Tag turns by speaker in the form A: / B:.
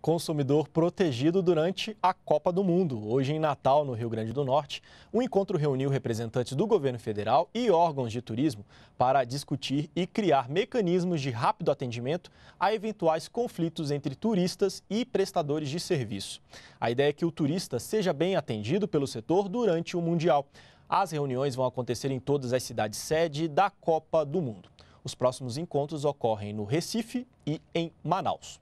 A: consumidor protegido durante a Copa do Mundo. Hoje, em Natal, no Rio Grande do Norte, um encontro reuniu representantes do governo federal e órgãos de turismo para discutir e criar mecanismos de rápido atendimento a eventuais conflitos entre turistas e prestadores de serviço. A ideia é que o turista seja bem atendido pelo setor durante o Mundial. As reuniões vão acontecer em todas as cidades sede da Copa do Mundo. Os próximos encontros ocorrem no Recife e em Manaus.